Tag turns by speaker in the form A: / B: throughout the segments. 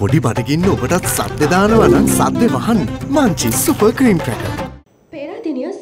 A: පොඩි බටකින්න ඔබටත් සත්‍ය දානවන සත්‍ය වහන් Munchee super cream cracker.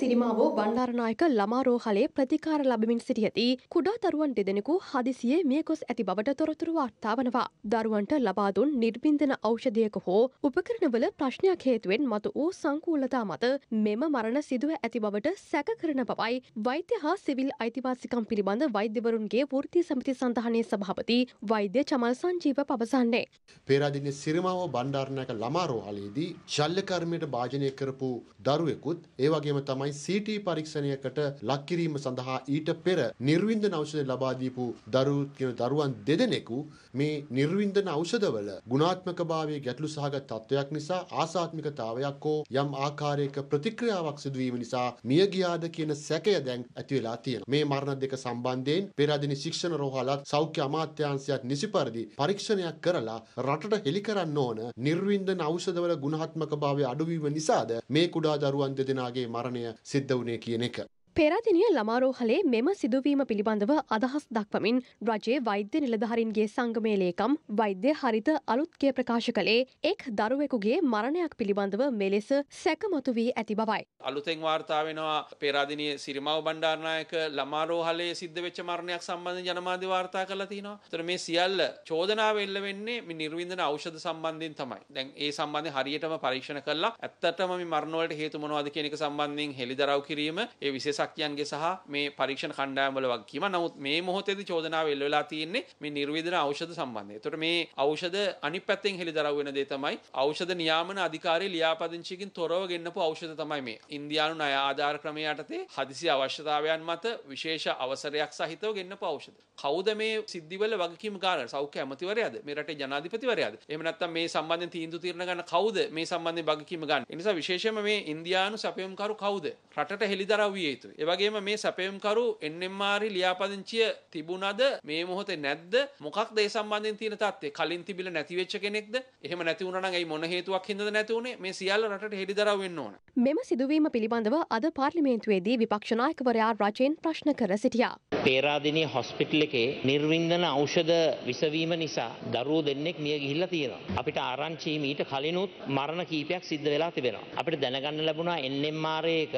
B: Sirimavo Bandaranaike ළමාරෝහලේ ප්‍රතිකාර ලබමින් සිටියති කුඩා දරුවන් දෙදෙනෙකු හදිසියේ මියකොස් ඇති බවට තොරතුරු වාර්තා වනවා. දරුවන්ට ලබා දුන් නිර්බින්දන ඖෂධයක හෝ උපකරණවල ප්‍රශ්නයක් හේතුවෙන් මතු වූ සංකූලතා මත මෙම මරණ සිදුව ඇති බවට සැක කරන බවයි වෛද්‍ය හා සිවිල් අයිතිවාසිකම් පිළිබඳ වෛද්‍යවරුන්ගේ වෘත්ති සමිති සඳහනයේ සභාපති වෛද්‍ය චමල් සංජීව පවසන්නේ.
A: පේරාදෙණිය සිරිමාව බණ්ඩාරනායක ළමාරෝහලේදී ශල්‍යකර්මයට භාජනය කරපු දරුවෙකුත් ඒ වගේම තමයි තමයි CT පරීක්ෂණයකට ලක් කිරීම සඳහා ඊට පෙර නිර්වින්දන ඖෂධ ලබා දීපු දරුවන් දෙදෙනෙකු මේ නිර්වින්දන ඖෂධවල ගුණාත්මකභාවයේ ගැටලු සහගත තත්වයක් නිසා ආසාත්මිකතාවයක් හෝ යම් ආකාරයක ප්‍රතික්‍රියාවක් සිදුවීම නිසා මිය ගියාද කියන සැකය දැන් ඇති වෙලා තියෙනවා. මේ මරණ දෙක සම්බන්ධයෙන් පෙර අදින ශික්ෂණ රෝහලත් සෞඛ්‍ය අමාත්‍යාංශයත් නිසි පරිදි පරීක්ෂණයක් කරලා රටට හෙළි කරන්න ඕන නිර්වින්දන ඖෂධවල ගුණාත්මකභාවය අඩුවීම නිසාද මේ කුඩා දරුවන් දෙදෙනාගේ මරණය سد ونيك ينكا
B: පෙරදිනිය ළමාරෝහලේ මෙම සිදුවීම පිළිබඳව අදහස් දක්වමින් රජයේ වෛද්‍ය නිලධහරින්ගේ සංගමේලේකම් වෛද්‍ය හරිත අලුත්ගේ ප්‍රකාශ කළේ එක් දරුවෙකුගේ මරණයක් පිළිබඳව මෙලෙස සැකමතු වී ඇති බවයි.
C: අලුතෙන් වාර්තාාවෙනවා පෙරාදිනය සිරිමාව බණ්ඩාරණයක ළමාරෝහලේ සිද්ධ වෙච්ච මරණයක් සම්බන්ධ ජනමාධ්‍ය වාර්තා කලා තිනවා තර මේ සියල්ල චෝදනාව එල්ල වෙන්නේ නිර්විඳන ෞෂධ සම්බන්ධින් තමයි දැන් ඒ සම්බන්ධ හරියටම පරීක්ෂණ කල්ලා ඇත්තටම මරණවලට හේතුමනවාද කියෙනෙක සම්බන්ධින් හෙළිදරව් කිරීම ඒ විශේෂක් ශක්තියන්ගේ සහ මේ පරීක්ෂණ කණ්ඩායම් වල වගකීම. නමුත් මේ මොහොතේදී චෝදනාව එල්ල වෙලා තියෙන්නේ මේ නිර්වේදන ඖෂධ සම්බන්ධයෙන්. ඒතකොට මේ ඖෂධ අනිත් පැත්තෙන් හෙළිදරව් වෙන දේ තමයි ඖෂධ නියාමන අධිකාරී ලියාපදිංචියකින් තොරව ගෙන්නපු ඖෂධ තමයි මේ. ඉන්දියානු ණය ආධාර ක්‍රමය යටතේ හදිසි අවශ්‍යතාවයන් මත විශේෂ අවසරයක් සහිතව ගෙන්නපු ඖෂධ. කවුද මේ සිද්ධිවල වගකීම ගන්න? සෞඛ්‍ය ඇමතිවරයාද? මේ රටේ ජනාධිපතිවරයාද? එහෙම නැත්නම් මේ සම්බන්ධයෙන් තීන්දුව තීරණ ගන්න කවුද? මේ සම්බන්ධයෙන් වගකීම ගන්න. ඒ නිසා විශේෂයෙන්ම මේ ඉන්දියානු සැපයුම්කරු කවුද? රටට හෙළිදරව් විය යුතුයි. එවගේම මේ සැපයම්කරු එන්නෙම්මාරි ලියාපදිංචිය තිබුණද මේ මොහොතේ නැද්ද මොකක්ද ඒ සම්බන්ධයෙන් තියෙන තත්ත්වය කලින් තිබිලා නැති වෙච්ච කෙනෙක්ද එහෙම නැති වුණා නම් ඒ මොන හේතුවක් හින්දාද නැති වුණේ මේ සියල්ල රටට හෙළිදරව් වෙන්න ඕන
B: මෙම සිදුවීම පිළිබඳව අද පාර්ලිමේන්තුවේදී විපක්ෂ නායකවරයා රජෙන් ප්‍රශ්න කර සිටියා
D: පේරාදෙනී හොස්පිටල් එකේ නිර්වින්දන ඖෂධ විසවීම නිසා දරුවෝ දෙන්නෙක් මිය ගිහිල්ලා තියෙනවා. අපිට ආරංචි මීට කලිනුත් මරණ කීපයක් සිද්ධ වෙලා තිබෙනවා. අපිට දැනගන්න ලැබුණා NMR එක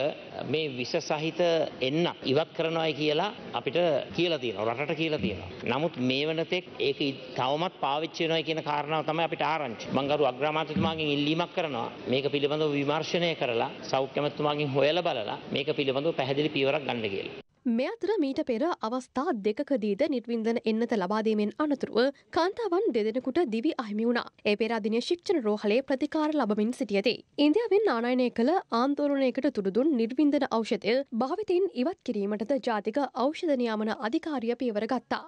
D: මේ විස සහිත අපිට එන්න ඉවත් කරනවායි කියලා අපිට කියලා තියෙනවා රටට කියලා තියෙනවා. නමුත් මේ වෙනතෙක් ඒක තවමත් පාවිච්චි වෙනවා කියන කාරණාව තමයි අපිට ආරංචි. මම ගරු අග්‍රාමාත්‍යතුමාගෙන් ඉල්ලීමක් කරනවා මේක පිළිබඳව විමර්ශනය කරලා සෞඛ්‍ය අමාත්‍යතුමාගෙන් හොයලා බලලා මේක පිළිබඳව පැහැදිලි පියවරක් ගන්න කියලා.
B: මේ අතර මීට පෙර අවස්ථා දෙකදීද නිර්වින්දන එන්නත ලබාදීමෙන් අනතුරුව කාන්තාවන් දෙදෙනකුට දිවි අහිමි වුණා. ඒ පෙර අධිනය ශික්ෂණ රෝහලේ ප්‍රතිකාර ලබමින් සිටියති. ඉන්දියාවෙන් ආනයනය කළ ආන්දෝලනයකට තුඩුදුන් නිර්වින්දන ඖෂධය භාවිතයෙන් ඉවත් කිරීමටද ජාතික ඖෂධ නියාමන අධිකාරිය පියවර ගත්තා.